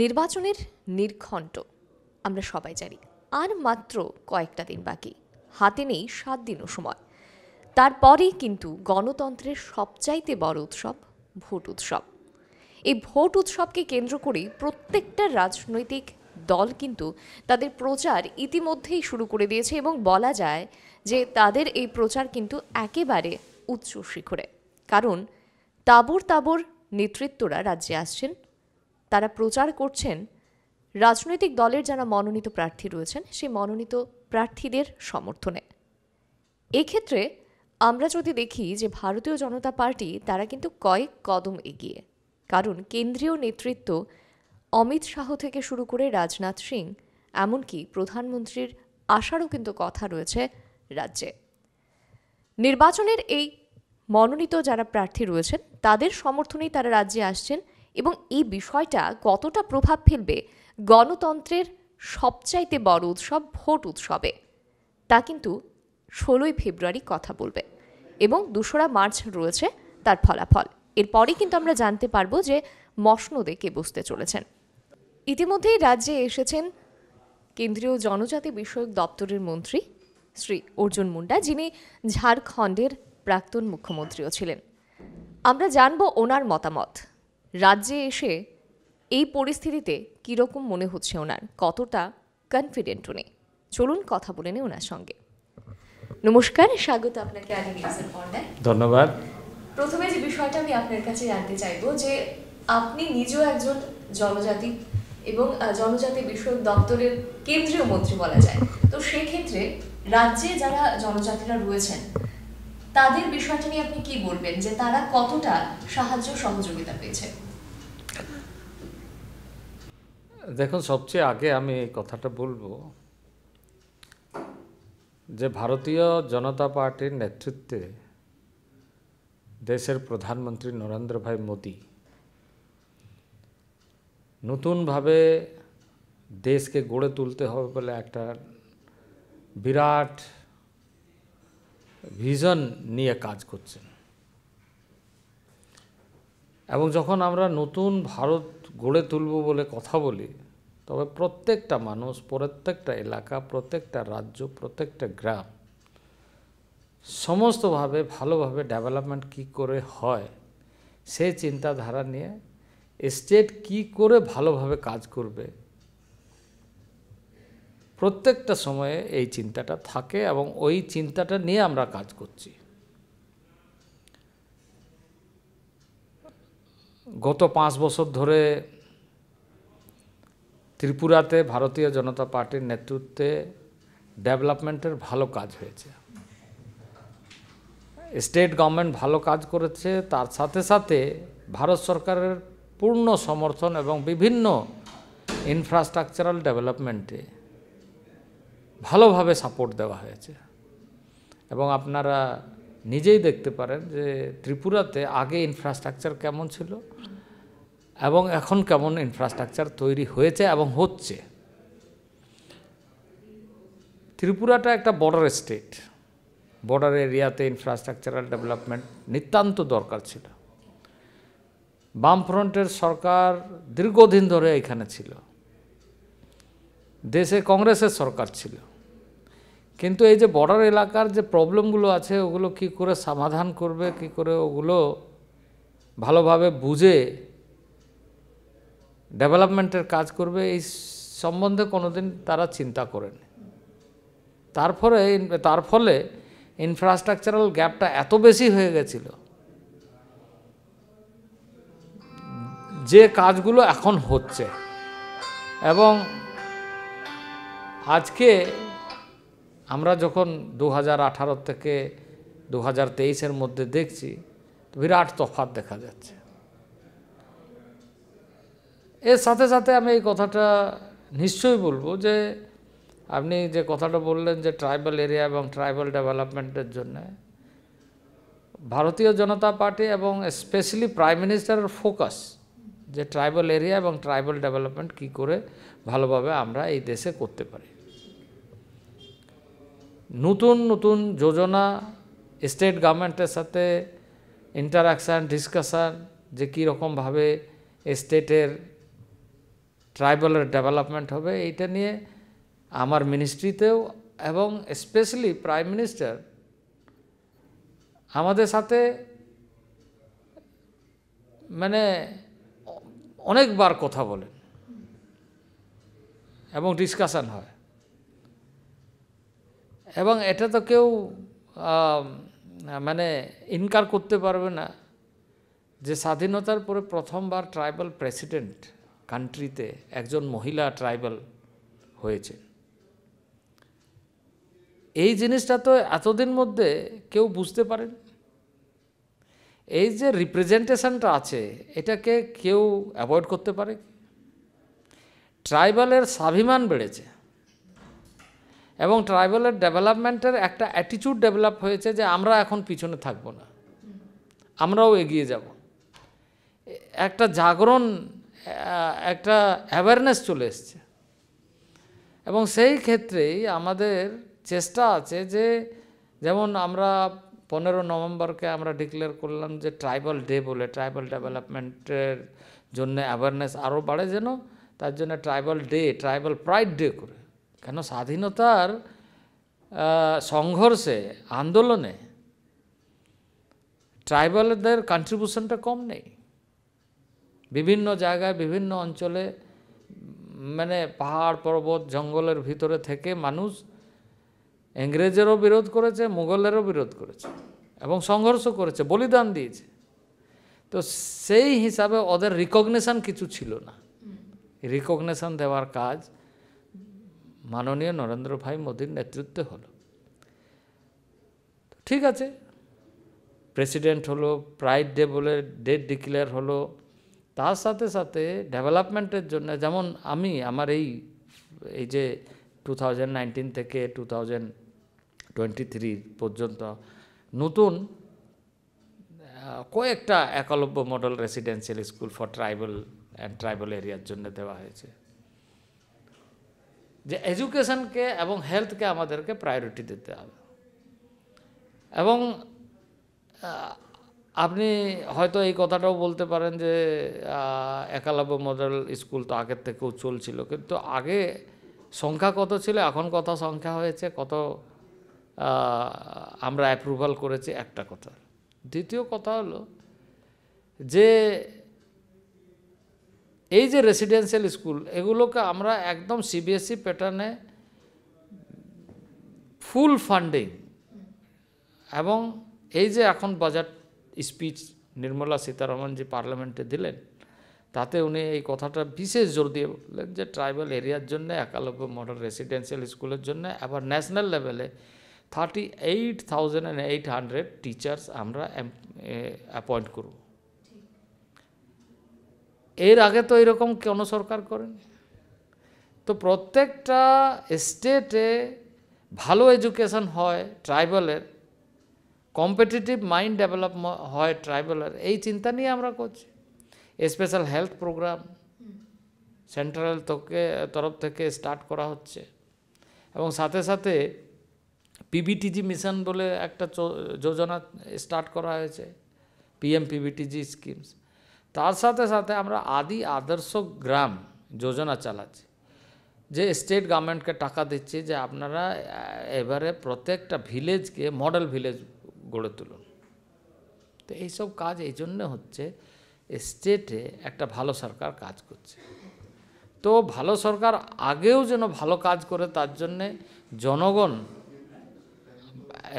নির্বাচনের নির্ঘণ্ট আমরা সবাই জানি আর মাত্র কয়েকটা দিন বাকি হাতে নেই সাত দিনও সময় তারপরেই কিন্তু গণতন্ত্রের সবচাইতে বড় উৎসব ভোট উৎসব এই ভোট উৎসবকে কেন্দ্র করেই প্রত্যেকটা রাজনৈতিক দল কিন্তু তাদের প্রচার ইতিমধ্যেই শুরু করে দিয়েছে এবং বলা যায় যে তাদের এই প্রচার কিন্তু একেবারে উচ্চ শিখরে কারণ তাবর তাবর নেতৃত্বরা রাজ্যে আসছেন তারা প্রচার করছেন রাজনৈতিক দলের যারা মনোনীত প্রার্থী রয়েছেন সেই মনোনীত প্রার্থীদের সমর্থনে এক্ষেত্রে আমরা যদি দেখি যে ভারতীয় জনতা পার্টি তারা কিন্তু কয়েক কদম এগিয়ে কারণ কেন্দ্রীয় নেতৃত্ব অমিত শাহ থেকে শুরু করে রাজনাথ সিং এমনকি প্রধানমন্ত্রীর আশারও কিন্তু কথা রয়েছে রাজ্যে নির্বাচনের এই মনোনীত যারা প্রার্থী রয়েছেন তাদের সমর্থনেই তারা রাজ্যে আসছেন এবং এই বিষয়টা কতটা প্রভাব ফেলবে গণতন্ত্রের সবচাইতে বড় উৎসব ভোট উৎসবে তা কিন্তু ষোলোই ফেব্রুয়ারি কথা বলবে এবং দুশোরা মার্চ রয়েছে তার ফলাফল এরপরে কিন্তু আমরা জানতে পারবো যে মসনদে কে বসতে চলেছেন ইতিমধ্যেই রাজ্যে এসেছেন কেন্দ্রীয় জনজাতি বিষয়ক দপ্তরের মন্ত্রী শ্রী অর্জুন মুন্ডা যিনি ঝাড়খণ্ডের প্রাক্তন মুখ্যমন্ত্রীও ছিলেন আমরা জানব ওনার মতামত রাজ্যে এসে এই পরিস্থিতিতে কীরকম মনে হচ্ছে ওনার কতটা কনফিডেন্ট উনি চলুন কথা বলে নিই ওনার সঙ্গে নমস্কার স্বাগত আপনাকে ধন্যবাদ প্রথমে যে বিষয়টা আমি আপনার কাছে জানতে চাইব যে আপনি নিজেও একজন জনজাতি এবং জনজাতি বিষয়ক দপ্তরের কেন্দ্রীয় মন্ত্রী বলা যায় তো সেক্ষেত্রে রাজ্যে যারা জনজাতিরা রয়েছেন তাদের বিষয়টা নিয়ে আপনি কি বলবেন যে তারা কতটা সাহায্য সহযোগিতা পেয়েছে দেখুন সবচেয়ে আগে আমি এই কথাটা বলবো যে ভারতীয় জনতা পার্টির নেতৃত্বে দেশের প্রধানমন্ত্রী নরেন্দ্র ভাই মোদী নতুনভাবে দেশকে গড়ে তুলতে হবে বলে একটা বিরাট ভিজন নিয়ে কাজ করছেন এবং যখন আমরা নতুন ভারত গড়ে তুলব বলে কথা বলি তবে প্রত্যেকটা মানুষ প্রত্যেকটা এলাকা প্রত্যেকটা রাজ্য প্রত্যেকটা গ্রাম সমস্তভাবে ভালোভাবে ডেভেলপমেন্ট কি করে হয় সেই চিন্তাধারা নিয়ে স্টেট কি করে ভালোভাবে কাজ করবে প্রত্যেকটা সময়ে এই চিন্তাটা থাকে এবং ওই চিন্তাটা নিয়ে আমরা কাজ করছি গত পাঁচ বছর ধরে ত্রিপুরাতে ভারতীয় জনতা পার্টির নেতৃত্বে ডেভেলপমেন্টের ভালো কাজ হয়েছে স্টেট গভর্নমেন্ট ভালো কাজ করেছে তার সাথে সাথে ভারত সরকারের পূর্ণ সমর্থন এবং বিভিন্ন ইনফ্রাস্ট্রাকচারাল ডেভেলপমেন্টে ভালোভাবে সাপোর্ট দেওয়া হয়েছে এবং আপনারা নিজেই দেখতে পারেন যে ত্রিপুরাতে আগে ইনফ্রাস্ট্রাকচার কেমন ছিল এবং এখন কেমন ইনফ্রাস্ট্রাকচার তৈরি হয়েছে এবং হচ্ছে ত্রিপুরাটা একটা বর্ডার স্টেট বর্ডার এরিয়াতে ইনফ্রাস্ট্রাকচারাল ডেভেলপমেন্ট নিতান্ত দরকার ছিল বামফ্রন্টের সরকার দীর্ঘদিন ধরে এখানে ছিল দেশে কংগ্রেসের সরকার ছিল কিন্তু এই যে বর্ডার এলাকার যে প্রবলেমগুলো আছে ওগুলো কি করে সমাধান করবে কি করে ওগুলো ভালোভাবে বুঝে ডেভেলপমেন্টের কাজ করবে এই সম্বন্ধে কোনোদিন তারা চিন্তা করেনি তারপরে তার ফলে ইনফ্রাস্ট্রাকচারাল গ্যাপটা এত বেশি হয়ে গেছিল যে কাজগুলো এখন হচ্ছে এবং আজকে আমরা যখন দু হাজার থেকে দু হাজার তেইশের মধ্যে দেখছি বিরাট তফাত দেখা যাচ্ছে এর সাথে সাথে আমি এই কথাটা নিশ্চয়ই বলবো যে আপনি যে কথাটা বললেন যে ট্রাইবাল এরিয়া এবং ট্রাইবাল ডেভেলপমেন্টের জন্য ভারতীয় জনতা পার্টি এবং স্পেশালি প্রাইম মিনিস্টারের ফোকাস যে ট্রাইবাল এরিয়া এবং ট্রাইবাল ডেভেলপমেন্ট কি করে ভালোভাবে আমরা এই দেশে করতে পারি নতুন নতুন যোজনা স্টেট গভর্নমেন্টের সাথে ইন্টারাকশান ডিসকাশান যে কীরকমভাবে স্টেটের ট্রাইবালের ডেভেলপমেন্ট হবে এইটা নিয়ে আমার মিনিস্ট্রিতেও এবং স্পেশালি প্রাইম মিনিস্টার আমাদের সাথে মানে অনেকবার কথা বলেন এবং ডিসকাশান হয় এবং এটা তো কেউ মানে ইনকার করতে পারবে না যে স্বাধীনতার পরে প্রথমবার ট্রাইবাল প্রেসিডেন্ট কান্ট্রিতে একজন মহিলা ট্রাইবাল হয়েছে এই জিনিসটা তো এতদিন মধ্যে কেউ বুঝতে পারেন এই যে রিপ্রেজেন্টেশনটা আছে এটাকে কেউ অ্যাভয়েড করতে পারে ট্রাইবালের স্বাভিমান বেড়েছে এবং ট্রাইবালের ডেভেলপমেন্টের একটা অ্যাটিচিউড ডেভেলপ হয়েছে যে আমরা এখন পিছনে থাকব না আমরাও এগিয়ে যাব একটা জাগরণ একটা অ্যাওয়ারনেস চলে এসছে এবং সেই ক্ষেত্রেই আমাদের চেষ্টা আছে যে যেমন আমরা পনেরো নভেম্বরকে আমরা ডিক্লেয়ার করলাম যে ট্রাইবাল ডে বলে ট্রাইবাল ডেভেলপমেন্টের জন্য অ্যাওয়ারনেস আরও বাড়ে যেন তার জন্য tribal day tribal pride day করে কেন স্বাধীনতার সংঘর্ষে আন্দোলনে ট্রাইবালদের কন্ট্রিবিউশনটা কম নেই বিভিন্ন জায়গায় বিভিন্ন অঞ্চলে মানে পাহাড় পর্বত জঙ্গলের ভিতরে থেকে মানুষ ইংরেজেরও বিরোধ করেছে মুঘলেরও বিরোধ করেছে এবং সংঘর্ষ করেছে বলিদান দিয়েছে তো সেই হিসাবে ওদের রিকগনেশান কিছু ছিল না রিকগনেশান দেওয়ার কাজ মাননীয় নরেন্দ্র ভাই মোদীর নেতৃত্বে হলো ঠিক আছে প্রেসিডেন্ট হলো প্রাইড ডে বলে ডেট ডিক্লেয়ার হলো তার সাথে সাথে ডেভেলপমেন্টের জন্য যেমন আমি আমার এই এই যে টু থেকে টু পর্যন্ত নতুন কয়েকটা Eklavya model residential school for tribal and tribal এরিয়ার জন্য দেওয়া হয়েছে যে এডুকেশনকে এবং হেলথকে আমাদেরকে প্রায়োরিটি দিতে হবে এবং আপনি হয়তো এই কথাটাও বলতে পারেন যে একালব্য মডেল স্কুল তো আগের থেকেও চলছিল কিন্তু আগে সংখ্যা কত ছিল এখন কত সংখ্যা হয়েছে কত আমরা অ্যাপ্রুভাল করেছি একটা কথা দ্বিতীয় কথা হলো যে এই যে রেসিডেন্সিয়াল স্কুল এগুলোকে আমরা একদম সিবিএসসি প্যাটার্নে ফুল ফান্ডিং এবং এই যে এখন বাজেট স্পিচ নির্মলা সীতারমন যে পার্লামেন্টে দিলেন তাতে উনি এই কথাটা বিশেষ জোর দিয়ে বললেন যে ট্রাইবাল এরিয়ার জন্য একালব্য মডেল রেসিডেন্সিয়াল স্কুলের জন্য আবার ন্যাশনাল লেভেলে thirty eight thousand and eight hundred teachers আমরা অ্যাপয়েন্ট করবো এর আগে তো এরকম কোনো সরকার করেনি তো প্রত্যেকটা স্টেটে ভালো এডুকেশন হয় ট্রাইবালের কম্পিটিটিভ মাইন্ড ডেভেলপ হয় ট্রাইবালের এই চিন্তা নিয়ে আমরা করছি স্পেশাল হেলথ প্রোগ্রাম সেন্ট্রাল থেকে তরফ থেকে স্টার্ট করা হচ্ছে এবং সাথে সাথে পিবিটিজি মিশন বলে একটা যোজনা স্টার্ট করা হয়েছে পিএম পিবিটিজি স্কিমস তার সাথে সাথে আমরা আদি আদর্শ গ্রাম যোজনা চালাচ্ছি যে স্টেট গভর্নমেন্টকে টাকা দিচ্ছে যে আপনারা এবারে প্রত্যেকটা ভিলেজকে মডেল ভিলেজ গড়ে তুলুন তো এইসব কাজ এই জন্য হচ্ছে স্টেটে একটা ভালো সরকার কাজ করছে তো ভালো সরকার আগেও যেন ভালো কাজ করে তার জন্যে জনগণ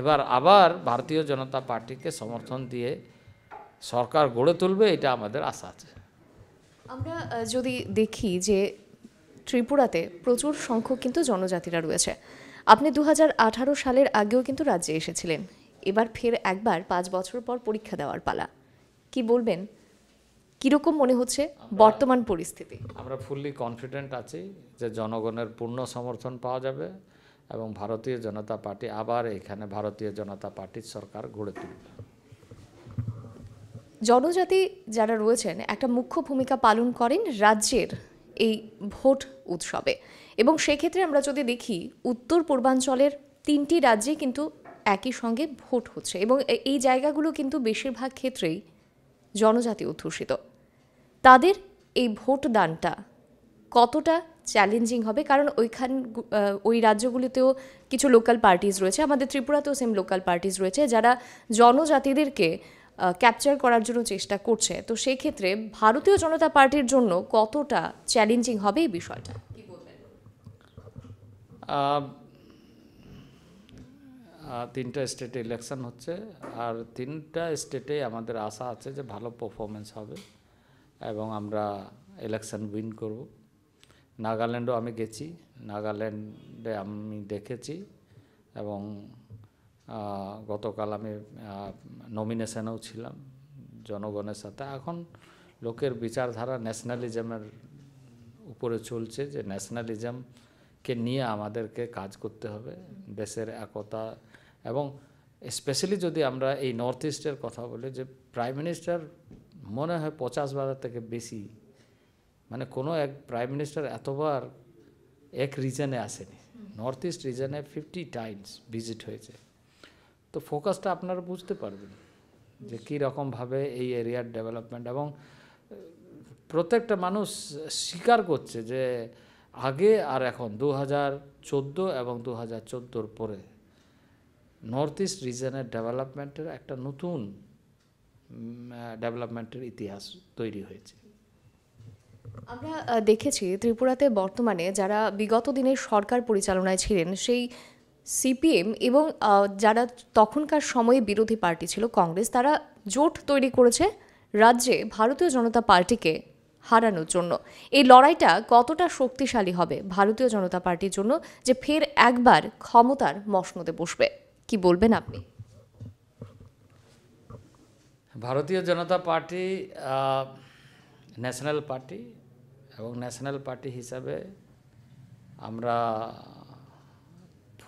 এবার আবার ভারতীয় জনতা পার্টিকে সমর্থন দিয়ে সরকার গড়ে তুলবে এটা আমাদের আশা আছে আমরা যদি দেখি যে ত্রিপুরাতে প্রচুর সংখ্যক কিন্তু জনজাতিরা রয়েছে আপনি দু সালের আগেও কিন্তু রাজ্যে এসেছিলেন এবার ফের একবার পাঁচ বছর পর পরীক্ষা দেওয়ার পালা কি বলবেন কীরকম মনে হচ্ছে বর্তমান পরিস্থিতি আমরা ফুললি কনফিডেন্ট আছি যে জনগণের পূর্ণ সমর্থন পাওয়া যাবে এবং ভারতীয় জনতা পার্টি আবার এখানে ভারতীয় জনতা পার্টির সরকার গড়ে তুলবে জনজাতি যারা রয়েছেন একটা মুখ্য ভূমিকা পালন করেন রাজ্যের এই ভোট উৎসবে এবং সেক্ষেত্রে আমরা যদি দেখি উত্তর পূর্বাঞ্চলের তিনটি রাজ্যে কিন্তু একই সঙ্গে ভোট হচ্ছে এবং এই জায়গাগুলো কিন্তু বেশিরভাগ ক্ষেত্রেই জনজাতি অধ্যুষিত তাদের এই ভোটদানটা কতটা চ্যালেঞ্জিং হবে কারণ ওইখান ওই রাজ্যগুলিতেও কিছু লোকাল পার্টিস রয়েছে আমাদের ত্রিপুরাতেও সেম লোকাল পার্টিস রয়েছে যারা জনজাতিদেরকে ক্যাপচার করার জন্য চেষ্টা করছে তো সেই ক্ষেত্রে ভারতীয় জনতা পার্টির জন্য কতটা চ্যালেঞ্জিং হবে এই বিষয়টা তিনটা স্টেটে ইলেকশন হচ্ছে আর তিনটা স্টেটে আমাদের আশা আছে যে ভালো পারফরমেন্স হবে এবং আমরা ইলেকশন উইন করব নাগাল্যান্ডও আমি গেছি নাগাল্যান্ডে আমি দেখেছি এবং গতকাল আমি নমিনেশনেও ছিলাম জনগণের সাথে এখন লোকের বিচারধারা ন্যাশনালিজমের উপরে চলছে যে ন্যাশনালিজমকে নিয়ে আমাদেরকে কাজ করতে হবে দেশের একতা এবং স্পেশালি যদি আমরা এই নর্থ ইস্টের কথা বলি যে প্রাইম মিনিস্টার মনে হয় পঁচাশ বারের থেকে বেশি মানে কোনো এক প্রাইম মিনিস্টার এতবার এক রিজনে আসেনি নর্থ ইস্ট রিজনে ফিফটি টাইমস ভিজিট হয়েছে তো ফোকাসটা আপনারা বুঝতে পারবেন যে কী রকমভাবে এই এরিয়ার ডেভেলপমেন্ট এবং প্রত্যেকটা মানুষ স্বীকার করছে যে আগে আর এখন দু হাজার চোদ্দো এবং দু হাজার চোদ্দোর পরে নর্থ ইস্ট রিজনের ডেভেলপমেন্টের একটা নতুন ডেভেলপমেন্টের ইতিহাস তৈরি হয়েছে আমরা দেখেছি ত্রিপুরাতে বর্তমানে যারা বিগত দিনে সরকার পরিচালনায় ছিলেন সেই সিপিএম এবং যারা তখনকার সময়ে বিরোধী পার্টি ছিল কংগ্রেস তারা জোট তৈরি করেছে রাজ্যে ভারতীয় জনতা পার্টিকে হারানোর জন্য এই লড়াইটা কতটা শক্তিশালী হবে ভারতীয় জনতা পার্টির জন্য যে ফের একবার ক্ষমতার মসনদে বসবে কি বলবেন আপনি Bharatiya Janata Party national party এবং ন্যাশনাল পার্টি হিসাবে আমরা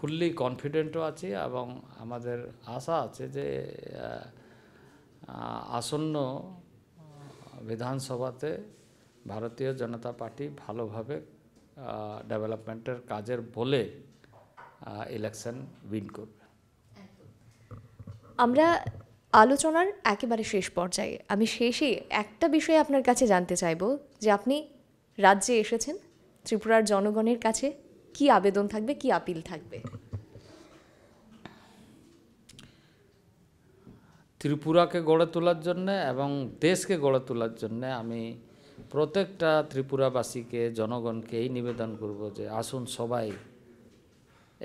ফুললি কনফিডেন্টও আছি এবং আমাদের আশা আছে যে আসন্ন বিধানসভাতে ভারতীয় জনতা পার্টি ভালোভাবে ডেভেলপমেন্টের কাজের বলে ইলেকশন উইন করবে আমরা আলোচনার একেবারে শেষ পর্যায়ে আমি শেষে একটা বিষয়ে আপনার কাছে জানতে চাইব যে আপনি রাজ্যে এসেছেন ত্রিপুরার জনগণের কাছে কি আবেদন থাকবে কি আপিল থাকবে ত্রিপুরাকে গড়ে তোলার জন্যে এবং দেশকে গড়ে তোলার জন্যে আমি প্রত্যেকটা ত্রিপুরাবাসীকে জনগণকে এই নিবেদন করব যে আসুন সবাই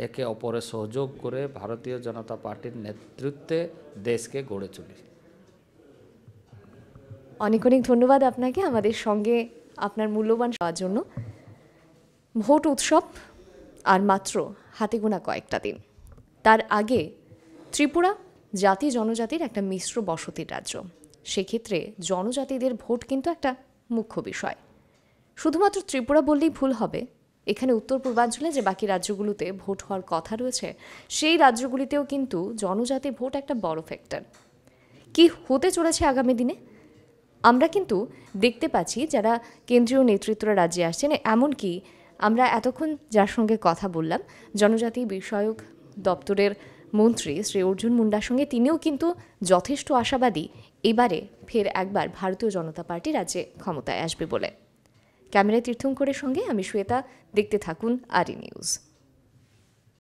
একে অপরে সহযোগ করে ভারতীয় জনতা পার্টির নেতৃত্বে দেশকে গড়ে চলি অনেক অনেক ধন্যবাদ আপনাকে আমাদের সঙ্গে আপনার মূল্যবান পাওয়ার জন্য ভোট উৎসব আর মাত্র হাতে গোনা কয়েকটা দিন তার আগে ত্রিপুরা জাতি জনজাতির একটা মিশ্র বসতির রাজ্য সেক্ষেত্রে জনজাতিদের ভোট কিন্তু একটা মুখ্য বিষয় শুধুমাত্র ত্রিপুরা বললেই ভুল হবে এখানে উত্তর পূর্বাঞ্চলে যে বাকি রাজ্যগুলোতে ভোট হওয়ার কথা রয়েছে সেই রাজ্যগুলিতেও কিন্তু জনজাতি ভোট একটা বড় ফ্যাক্টর কি হতে চলেছে আগামী দিনে আমরা কিন্তু দেখতে পাচ্ছি যারা কেন্দ্রীয় নেতৃত্বরা রাজ্যে আসছেন এমনকি আমরা এতক্ষণ যার সঙ্গে কথা বললাম জনজাতি বিষয়ক দপ্তরের মন্ত্রী শ্রী অর্জুন মুন্ডার সঙ্গে তিনিও কিন্তু যথেষ্ট আশাবাদী এবারে ফের একবার ভারতীয় জনতা পার্টি রাজ্যে ক্ষমতায় আসবে বলে ক্যামেরায় তীর্থঙ্করের সঙ্গে আমি শ্বেতা দেখতে থাকুন আর নিউজ